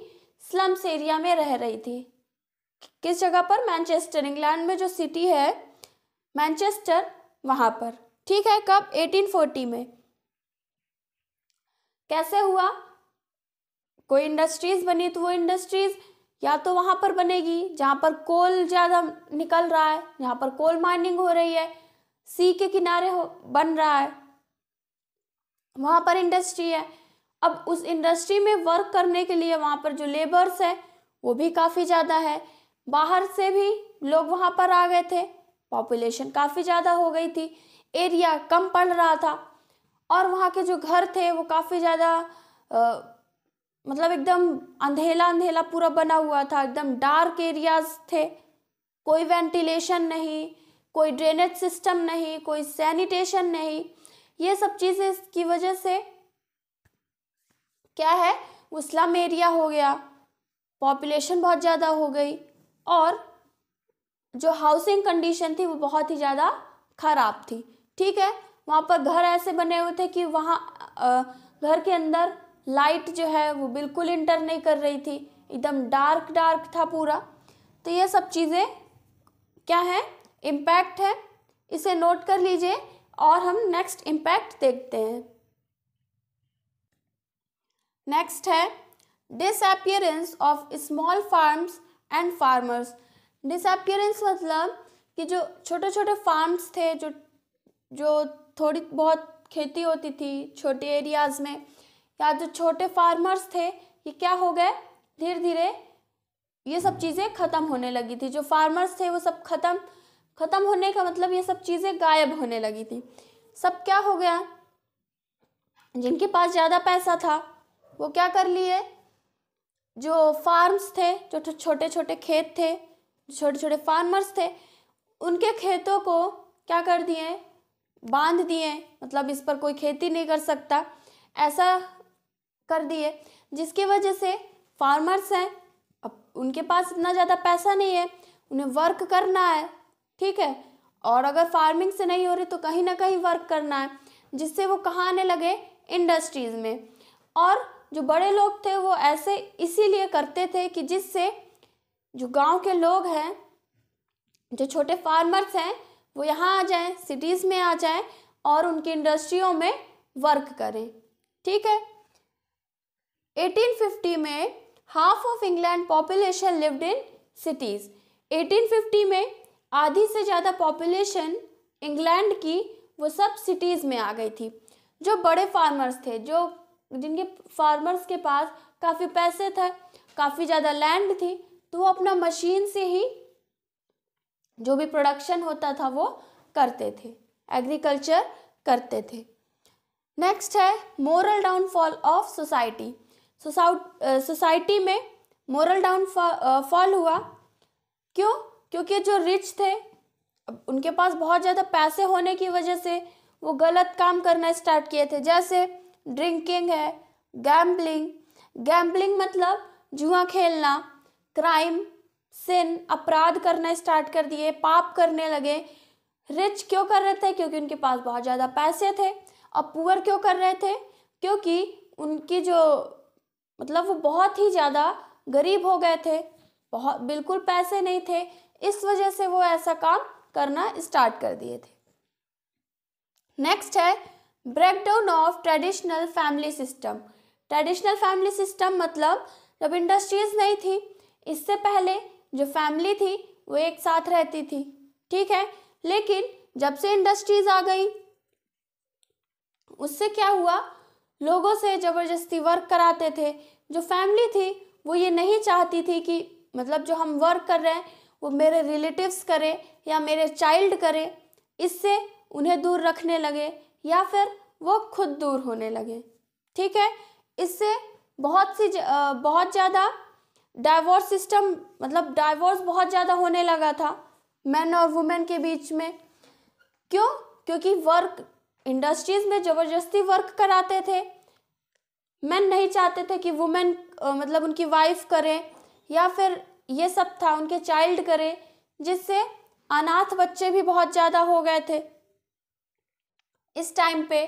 स्लम्स एरिया में रह रही थी किस जगह पर मैनचेस्टर इंग्लैंड में जो सिटी है मैनचेस्टर वहाँ पर ठीक है कब 1840 में कैसे हुआ कोई इंडस्ट्रीज बनी तो वो इंडस्ट्रीज या तो वहां पर बनेगी जहां पर कोल ज़्यादा निकल रहा है जहां पर कोल माइनिंग हो रही है सी के किनारे हो बन रहा है वहां पर इंडस्ट्री है अब उस इंडस्ट्री में वर्क करने के लिए वहां पर जो लेबर्स है वो भी काफ़ी ज़्यादा है बाहर से भी लोग वहां पर आ गए थे पॉपुलेशन काफ़ी ज़्यादा हो गई थी एरिया कम पड़ रहा था और वहाँ के जो घर थे वो काफ़ी ज़्यादा मतलब एकदम अंधेला अंधेला पूरा बना हुआ था एकदम डार्क एरियाज थे कोई वेंटिलेशन नहीं कोई ड्रेनेज सिस्टम नहीं कोई सैनिटेशन नहीं ये सब चीज़ें की वजह से क्या है वो स्लम एरिया हो गया पॉपुलेशन बहुत ज़्यादा हो गई और जो हाउसिंग कंडीशन थी वो बहुत ही ज़्यादा ख़राब थी ठीक है वहाँ पर घर ऐसे बने हुए थे कि वहाँ घर के अंदर लाइट जो है वो बिल्कुल इंटर नहीं कर रही थी एकदम डार्क डार्क था पूरा तो ये सब चीज़ें क्या है इम्पैक्ट है इसे नोट कर लीजिए और हम नेक्स्ट इम्पैक्ट देखते हैं नेक्स्ट है disappearance of small farms and farmers disappearance मतलब कि जो छोटे छोटे फार्म्स थे जो जो थोड़ी बहुत खेती होती थी छोटे एरियाज़ में या जो छोटे फार्मर्स थे ये क्या हो गए धीरे धीरे ये सब चीज़ें ख़त्म होने लगी थी जो फार्मर्स थे वो सब ख़त्म ख़त्म होने का मतलब ये सब चीज़ें गायब होने लगी थी सब क्या हो गया जिनके पास ज़्यादा पैसा था वो क्या कर लिए जो फार्म्स थे जो छोटे छोटे खेत थे छोटे छोटे फार्मर्स थे उनके खेतों को क्या कर दिए बांध दिए मतलब इस पर कोई खेती नहीं कर सकता ऐसा कर दिए जिसकी वजह से फार्मर्स हैं अब उनके पास इतना ज़्यादा पैसा नहीं है उन्हें वर्क करना है ठीक है और अगर फार्मिंग से नहीं हो रही तो कहीं ना कहीं वर्क करना है जिससे वो कहाँ आने लगे इंडस्ट्रीज़ में और जो बड़े लोग थे वो ऐसे इसीलिए करते थे कि जिससे जो गांव के लोग हैं जो छोटे फार्मर्स हैं वो यहाँ आ जाएं सिटीज़ में आ जाएं और उनकी इंडस्ट्रियों में वर्क करें ठीक है 1850 में half of England population lived in cities 1850 में आधी से ज़्यादा पॉपुलेशन इंग्लैंड की वो सब सिटीज़ में आ गई थी जो बड़े फार्मर्स थे जो जिनके फार्मर्स के पास काफ़ी पैसे थे काफ़ी ज़्यादा लैंड थी तो वो अपना मशीन से ही जो भी प्रोडक्शन होता था वो करते थे एग्रीकल्चर करते थे नेक्स्ट है moral downfall of society society में मोरल डाउन फॉल हुआ क्यों क्योंकि जो रिच थे उनके पास बहुत ज़्यादा पैसे होने की वजह से वो गलत काम करना स्टार्ट किए थे जैसे ड्रिंकिंग है गैम्बलिंग गैम्बलिंग मतलब जुआ खेलना क्राइम सिन अपराध करना स्टार्ट कर दिए पाप करने लगे रिच क्यों कर रहे थे क्योंकि उनके पास बहुत ज़्यादा पैसे थे और पुअर क्यों कर रहे थे क्योंकि उनकी जो मतलब वो बहुत ही ज़्यादा गरीब हो गए थे बहुत बिल्कुल पैसे नहीं थे इस वजह से वो ऐसा काम करना स्टार्ट कर दिए थे नेक्स्ट है breakdown of traditional family system traditional family system मतलब जब इंडस्ट्रीज नहीं थी इससे पहले जो फैमिली थी वो एक साथ रहती थी ठीक है लेकिन जब से इंडस्ट्रीज आ गई उससे क्या हुआ लोगों से ज़बरदस्ती वर्क कराते थे जो फैमिली थी वो ये नहीं चाहती थी कि मतलब जो हम वर्क कर रहे हैं वो मेरे रिलेटिव्स करें या मेरे चाइल्ड करें इससे उन्हें दूर रखने लगे या फिर वो खुद दूर होने लगे ठीक है इससे बहुत सी बहुत ज़्यादा डाइवोर्स सिस्टम मतलब डाइवोर्स बहुत ज़्यादा होने लगा था मैन और वुमेन के बीच में क्यों क्योंकि वर्क इंडस्ट्रीज में ज़बरदस्ती वर्क कराते थे मैन नहीं चाहते थे कि वुमेन मतलब उनकी वाइफ करें या फिर ये सब था उनके चाइल्ड करें जिससे अनाथ बच्चे भी बहुत ज़्यादा हो गए थे इस टाइम पे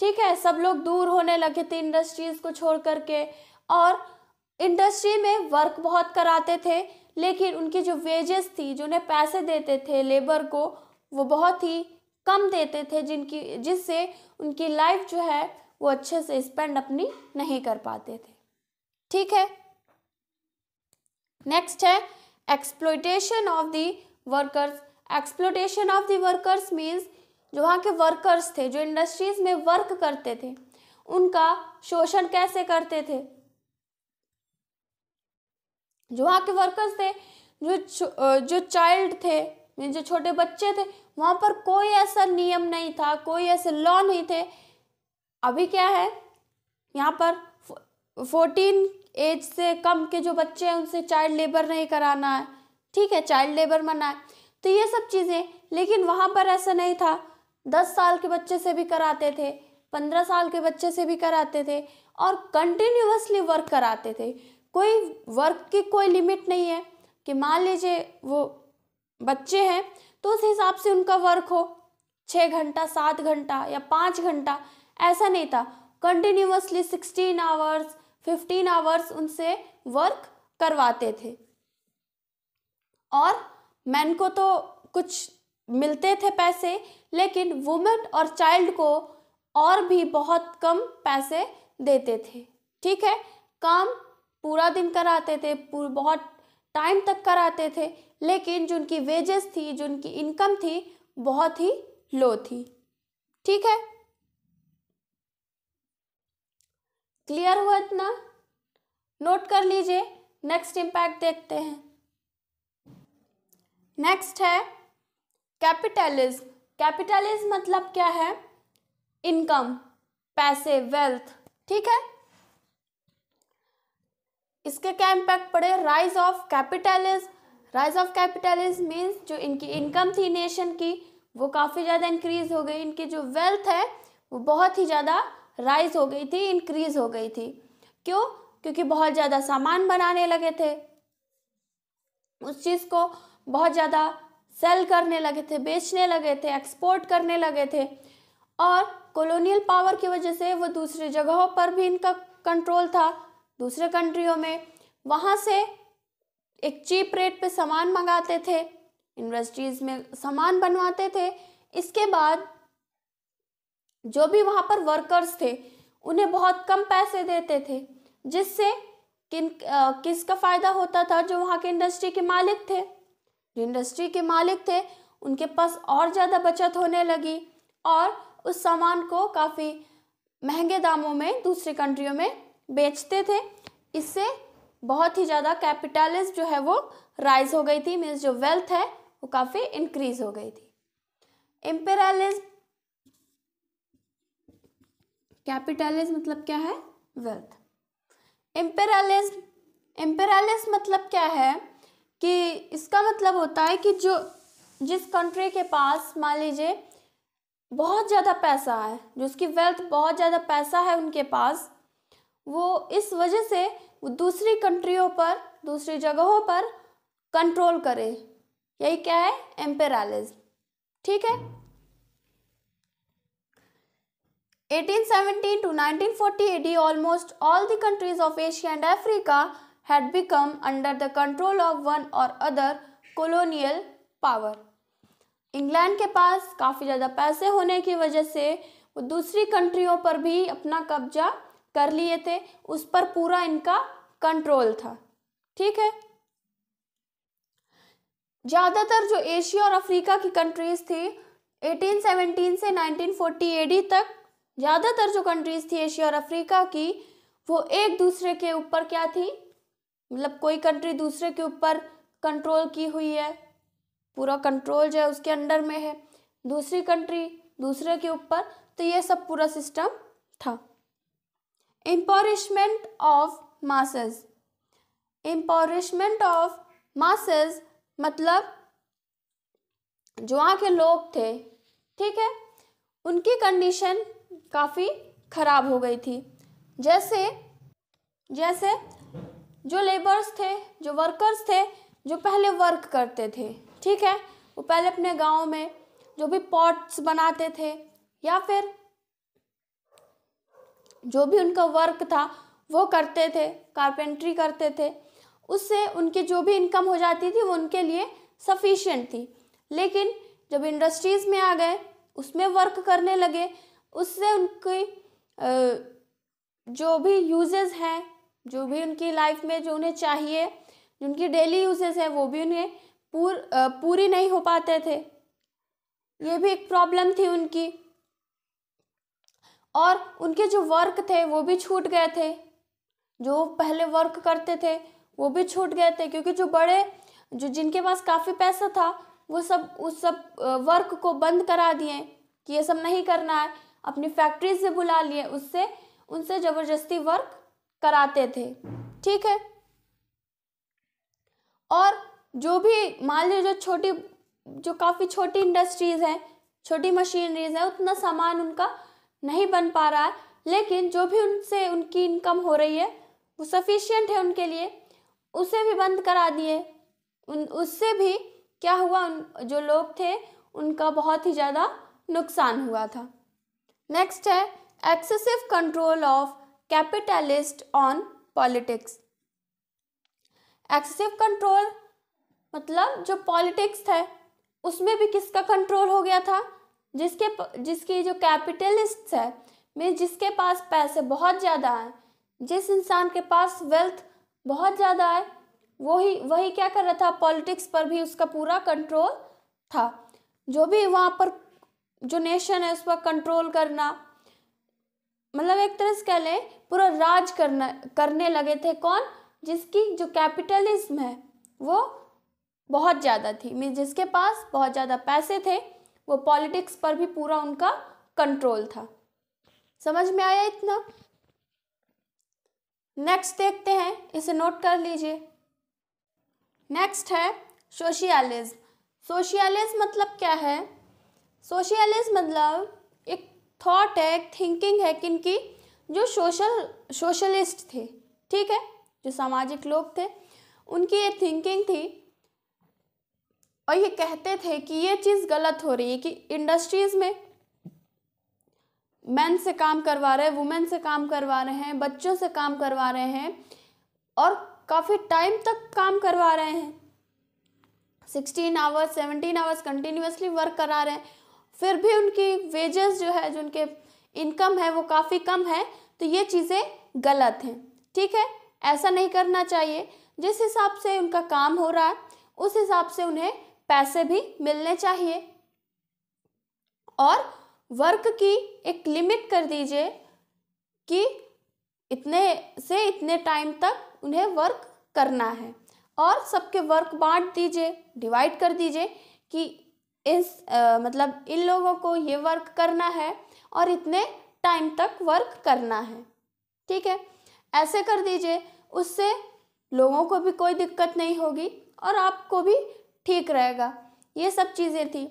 ठीक है सब लोग दूर होने लगे थे इंडस्ट्रीज़ को छोड़ करके और इंडस्ट्री में वर्क बहुत कराते थे लेकिन उनकी जो वेजेस थी जो उन्हें पैसे देते थे लेबर को वो बहुत ही कम देते थे जिनकी जिससे उनकी लाइफ जो है वो अच्छे से स्पेंड अपनी नहीं कर पाते थे ठीक है नेक्स्ट है exploitation of the workers exploitation of the workers means जो वहाँ के वर्कर्स थे जो इंडस्ट्रीज में वर्क करते थे उनका शोषण कैसे करते थे जो वहाँ के वर्कर्स थे जो जो चाइल्ड थे जो छोटे बच्चे थे वहाँ पर कोई ऐसा नियम नहीं था कोई ऐसे लॉ नहीं थे अभी क्या है यहाँ पर फोर्टीन एज से कम के जो बच्चे हैं उनसे चाइल्ड लेबर नहीं कराना है ठीक है चाइल्ड लेबर मना है तो ये सब चीज़ें लेकिन वहाँ पर ऐसा नहीं था दस साल के बच्चे से भी कराते थे पंद्रह साल के बच्चे से भी कराते थे और कंटिन्यूसली वर्क कराते थे कोई वर्क की कोई लिमिट नहीं है कि मान लीजिए वो बच्चे हैं तो उस हिसाब से उनका वर्क हो छः घंटा सात घंटा या पाँच घंटा ऐसा नहीं था continuously sixteen hours fifteen hours उनसे वर्क करवाते थे और मैन को तो कुछ मिलते थे पैसे लेकिन वुमेन और चाइल्ड को और भी बहुत कम पैसे देते थे ठीक है काम पूरा दिन कराते थे बहुत टाइम तक कराते थे लेकिन जो उनकी वेजेस थी जो उनकी इनकम थी बहुत ही लो थी ठीक है क्लियर हुआ इतना नोट कर लीजिए नेक्स्ट इंपैक्ट देखते हैं नेक्स्ट है कैपिटलिज्म कैपिटलिज्म मतलब क्या है इनकम पैसे वेल्थ ठीक है इसके क्या इम्पैक्ट पड़े rise of capitalism rise of capitalism means जो इनकी इनकम थी नेशन की वो काफ़ी ज़्यादा इंक्रीज हो गई इनकी जो वेल्थ है वो बहुत ही ज़्यादा राइज हो गई थी इंक्रीज हो गई थी क्यों क्योंकि बहुत ज़्यादा सामान बनाने लगे थे उस चीज़ को बहुत ज़्यादा सेल करने लगे थे बेचने लगे थे एक्सपोर्ट करने लगे थे और कॉलोनियल पावर की वजह से वो दूसरी जगहों पर भी इनका कंट्रोल था दूसरे कंट्रियों में वहाँ से एक चीप रेट पे सामान मंगाते थे इंडस्ट्रीज़ में सामान बनवाते थे इसके बाद जो भी वहाँ पर वर्कर्स थे उन्हें बहुत कम पैसे देते थे जिससे किन किसका फ़ायदा होता था जो वहाँ के इंडस्ट्री के मालिक थे जो इंडस्ट्री के मालिक थे उनके पास और ज़्यादा बचत होने लगी और उस सामान को काफ़ी महंगे दामों में दूसरी कंट्रियों में बेचते थे इससे बहुत ही ज़्यादा कैपिटलिस्ट जो है वो राइज हो गई थी मीन्स जो वेल्थ है वो काफ़ी इंक्रीज हो गई थी इम्पेरियलिज्म कैपिटलिज्म मतलब क्या है वेल्थ इम्पेरियलिज्म इम्पेरियलिज्म मतलब क्या है कि इसका मतलब होता है कि जो जिस कंट्री के पास मान लीजिए बहुत ज़्यादा पैसा है जो उसकी वेल्थ बहुत ज़्यादा पैसा है उनके पास वो इस वजह से दूसरी कंट्रियों पर दूसरी जगहों पर कंट्रोल करे यही क्या है एम्पेरालिज ठीक है 1817 to 1940 AD almost all the countries of Asia and Africa had become under the control of one or other colonial power England के पास काफ़ी ज़्यादा पैसे होने की वजह से वो दूसरी कंट्रियों पर भी अपना कब्जा कर लिए थे उस पर पूरा इनका कंट्रोल था ठीक है ज़्यादातर जो एशिया और अफ्रीका की कंट्रीज थी 1817 से 1940 एडी तक ज़्यादातर जो कंट्रीज थी एशिया और अफ्रीका की वो एक दूसरे के ऊपर क्या थी मतलब कोई कंट्री दूसरे के ऊपर कंट्रोल की हुई है पूरा कंट्रोल जो है उसके अंडर में है दूसरी कंट्री दूसरे के ऊपर तो ये सब पूरा सिस्टम था impoverishment of masses impoverishment of masses मतलब जो वहाँ के लोग थे ठीक है उनकी कंडीशन काफ़ी ख़राब हो गई थी जैसे जैसे जो लेबर्स थे जो वर्कर्स थे जो पहले वर्क करते थे ठीक है वो पहले अपने गांव में जो भी पॉट्स बनाते थे या फिर जो भी उनका वर्क था वो करते थे कारपेंट्री करते थे उससे उनकी जो भी इनकम हो जाती थी वो उनके लिए सफिशेंट थी लेकिन जब इंडस्ट्रीज़ में आ गए उसमें वर्क करने लगे उससे उनकी जो भी यूजेस हैं जो भी उनकी लाइफ में जो उन्हें चाहिए जो उनकी डेली यूजेस हैं वो भी उन्हें पूर पूरी नहीं हो पाते थे ये भी एक प्रॉब्लम थी उनकी और उनके जो वर्क थे वो भी छूट गए थे जो पहले वर्क करते थे वो भी छूट गए थे क्योंकि जो बड़े जो जिनके पास काफ़ी पैसा था वो सब उस सब वर्क को बंद करा दिए कि ये सब नहीं करना है अपनी फैक्ट्री से बुला लिए उससे उनसे ज़बरदस्ती वर्क कराते थे ठीक है और जो भी मान लीजिए जो छोटी जो काफ़ी छोटी इंडस्ट्रीज़ हैं छोटी मशीनरीज हैं उतना सामान उनका नहीं बन पा रहा है लेकिन जो भी उनसे उनकी इनकम हो रही है वो सफिशियंट है उनके लिए उसे भी बंद करा दिए उन उससे भी क्या हुआ उन जो लोग थे उनका बहुत ही ज़्यादा नुकसान हुआ था नेक्स्ट है excessive control of capitalist on politics excessive control मतलब जो पॉलिटिक्स है उसमें भी किसका कंट्रोल हो गया था जिसके जिसकी जो कैपिटलिस्ट है मीन जिसके पास पैसे बहुत ज़्यादा हैं जिस इंसान के पास वेल्थ बहुत ज़्यादा है वही वही क्या कर रहा था पॉलिटिक्स पर भी उसका पूरा कंट्रोल था जो भी वहाँ पर जो नेशन है उस पर कंट्रोल करना मतलब एक तरह से कह लें पूरा राज करना करने लगे थे कौन जिसकी जो कैपिटलिज्म है वो बहुत ज़्यादा थी मीन जिसके पास बहुत ज़्यादा पैसे थे वो पॉलिटिक्स पर भी पूरा उनका कंट्रोल था समझ में आया इतना नेक्स्ट देखते हैं इसे नोट कर लीजिए नेक्स्ट है सोशियालिज्म सोशियालिज्म मतलब क्या है सोशियालिज्म मतलब एक थॉट है एक थिंकिंग है किनकी जो सोशल सोशलिस्ट थे ठीक है जो सामाजिक लोग थे उनकी ये थिंकिंग थी और ये कहते थे कि ये चीज़ गलत हो रही है कि इंडस्ट्रीज़ में मैन से काम करवा रहे हैं वुमेन से काम करवा रहे हैं बच्चों से काम करवा रहे हैं और काफ़ी टाइम तक काम करवा रहे हैं sixteen hours seventeen hours continuously work करा रहे हैं फिर भी उनकी वेजेस जो है जो उनके इनकम है वो काफ़ी कम है तो ये चीज़ें गलत हैं ठीक है ऐसा नहीं करना चाहिए जिस हिसाब से उनका काम हो रहा है उस हिसाब से उन्हें पैसे भी मिलने चाहिए और वर्क की एक लिमिट कर दीजिए कि इतने से इतने टाइम तक उन्हें वर्क करना है और सबके वर्क बांट दीजिए डिवाइड कर दीजिए कि इस आ, मतलब इन लोगों को ये वर्क करना है और इतने टाइम तक वर्क करना है ठीक है ऐसे कर दीजिए उससे लोगों को भी कोई दिक्कत नहीं होगी और आपको भी ठीक रहेगा ये सब चीज़ें थी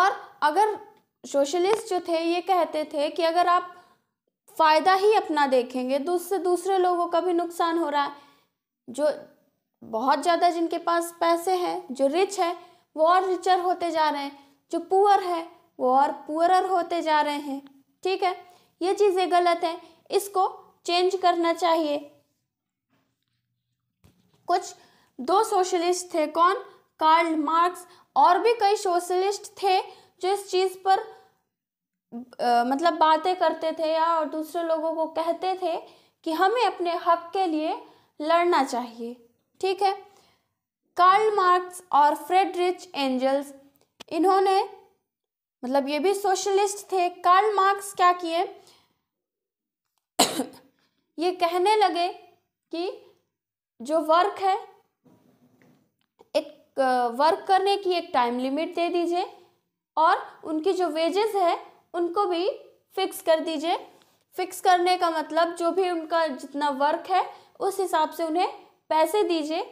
और अगर सोशलिस्ट जो थे ये कहते थे कि अगर आप फ़ायदा ही अपना देखेंगे तो उससे दूसरे लोगों का भी नुकसान हो रहा है जो बहुत ज़्यादा जिनके पास पैसे हैं जो रिच है वो और रिचर होते जा रहे हैं जो पुअर है वो और पुअरर होते जा रहे हैं ठीक है ये चीज़ें गलत हैं इसको चेंज करना चाहिए कुछ दो सोशलिस्ट थे कौन कार्ल मार्क्स और भी कई सोशलिस्ट थे जो इस चीज़ पर आ, मतलब बातें करते थे या और दूसरे लोगों को कहते थे कि हमें अपने हक के लिए लड़ना चाहिए ठीक है कार्ल मार्क्स और फ्रेडरिच एंजल्स इन्होंने मतलब ये भी सोशलिस्ट थे कार्ल मार्क्स क्या किए *coughs* ये कहने लगे कि जो वर्क है वर्क करने की एक टाइम लिमिट दे दीजिए और उनकी जो वेजेस है उनको भी फिक्स कर दीजिए फिक्स करने का मतलब जो भी उनका जितना वर्क है उस हिसाब से उन्हें पैसे दीजिए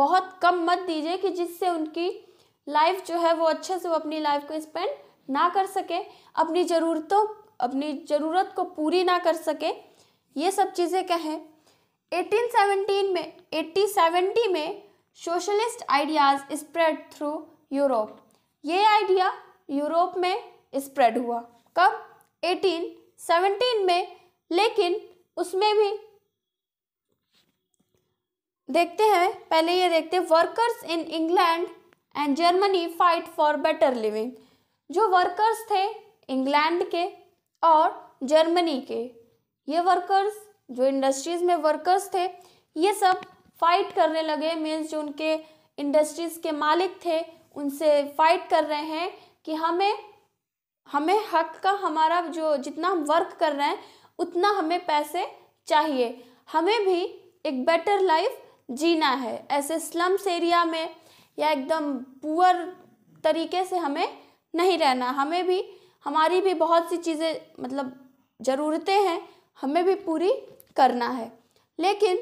बहुत कम मत दीजिए कि जिससे उनकी लाइफ जो है वो अच्छे से वो अपनी लाइफ को स्पेंड ना कर सके अपनी ज़रूरतों अपनी ज़रूरत को पूरी ना कर सके ये सब चीज़ें कहें एटीन सेवनटीन में एट्टी सेवेंटी में socialist ideas spread through Europe ये आइडिया यूरोप में स्प्रेड हुआ कब 1817 में लेकिन उसमें भी देखते हैं पहले ये देखते हैं workers in England and Germany fight for better living जो वर्कर्स थे इंग्लैंड के और जर्मनी के ये वर्कर्स जो इंडस्ट्रीज में वर्कर्स थे ये सब फाइट करने लगे मीन्स जो उनके इंडस्ट्रीज़ के मालिक थे उनसे फाइट कर रहे हैं कि हमें हमें हक का हमारा जो जितना हम वर्क कर रहे हैं उतना हमें पैसे चाहिए हमें भी एक बेटर लाइफ जीना है ऐसे स्लम्स एरिया में या एकदम पुअर तरीके से हमें नहीं रहना हमें भी हमारी भी बहुत सी चीज़ें मतलब ज़रूरतें हैं हमें भी पूरी करना है लेकिन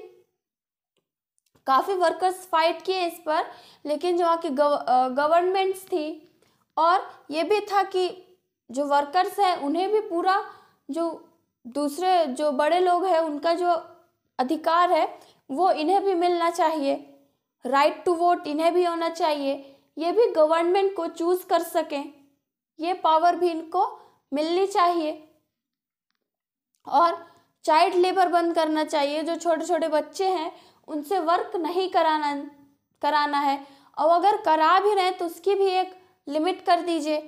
काफ़ी वर्कर्स फाइट किए इस पर लेकिन जो वहाँ की गवर्नमेंट्स थी और ये भी था कि जो वर्कर्स हैं उन्हें भी पूरा जो दूसरे जो बड़े लोग हैं उनका जो अधिकार है वो इन्हें भी मिलना चाहिए राइट टू वोट इन्हें भी होना चाहिए ये भी गवर्नमेंट को चूज कर सकें ये पावर भी इनको मिलनी चाहिए और चाइल्ड लेबर बंद करना चाहिए जो छोटे छोटे बच्चे हैं उनसे वर्क नहीं कराना कराना है और अगर करा भी रहे तो उसकी भी एक लिमिट कर दीजिए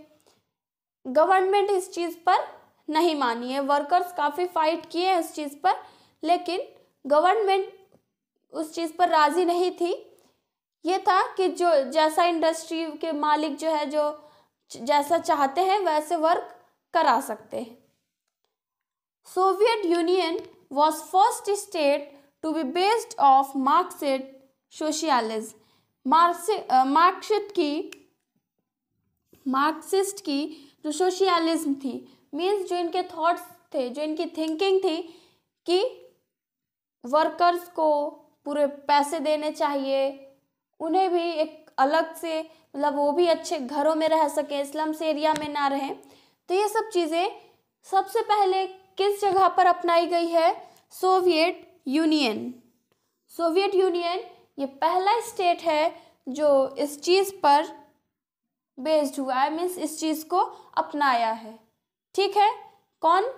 गवर्नमेंट इस चीज़ पर नहीं मानी है वर्कर्स काफ़ी फाइट किए हैं उस चीज़ पर लेकिन गवर्नमेंट उस चीज़ पर राज़ी नहीं थी ये था कि जो जैसा इंडस्ट्री के मालिक जो है जो जैसा चाहते हैं वैसे वर्क करा सकते हैं Soviet Union was first state to be based of Marxist socialism Marxist की मार्क्सिस्ट की जो सोशियालिज्म थी मीन्स जो इनके थॉट्स थे जो इनकी थिंकिंग थी कि वर्कर्स को पूरे पैसे देने चाहिए उन्हें भी एक अलग से मतलब वो भी अच्छे घरों में रह सके स्लम्स एरिया में ना रहें तो ये सब चीज़ें सबसे पहले किस जगह पर अपनाई गई है सोवियत यूनियन सोवियत यूनियन ये पहला स्टेट है जो इस चीज़ पर बेस्ड हुआ है मीन्स इस चीज़ को अपनाया है ठीक है कौन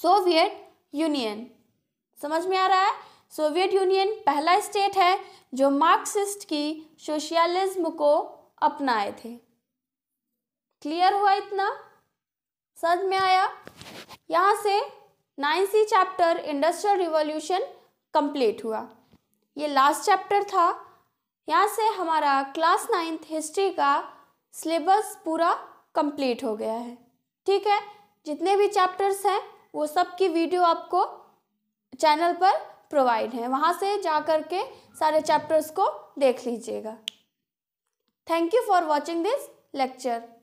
सोवियत यूनियन समझ में आ रहा है सोवियत यूनियन पहला स्टेट है जो मार्क्सिस्ट की सोशलिज्म को अपनाए थे क्लियर हुआ इतना समझ में आया यहाँ से nine C chapter industrial revolution complete हुआ ये लास्ट चैप्टर था यहाँ से हमारा क्लास नाइन्थ हिस्ट्री का सिलेबस पूरा कंप्लीट हो गया है ठीक है जितने भी चैप्टर्स हैं वो सब की वीडियो आपको चैनल पर प्रोवाइड है वहाँ से जा कर के सारे चैप्टर्स को देख लीजिएगा thank you for watching this lecture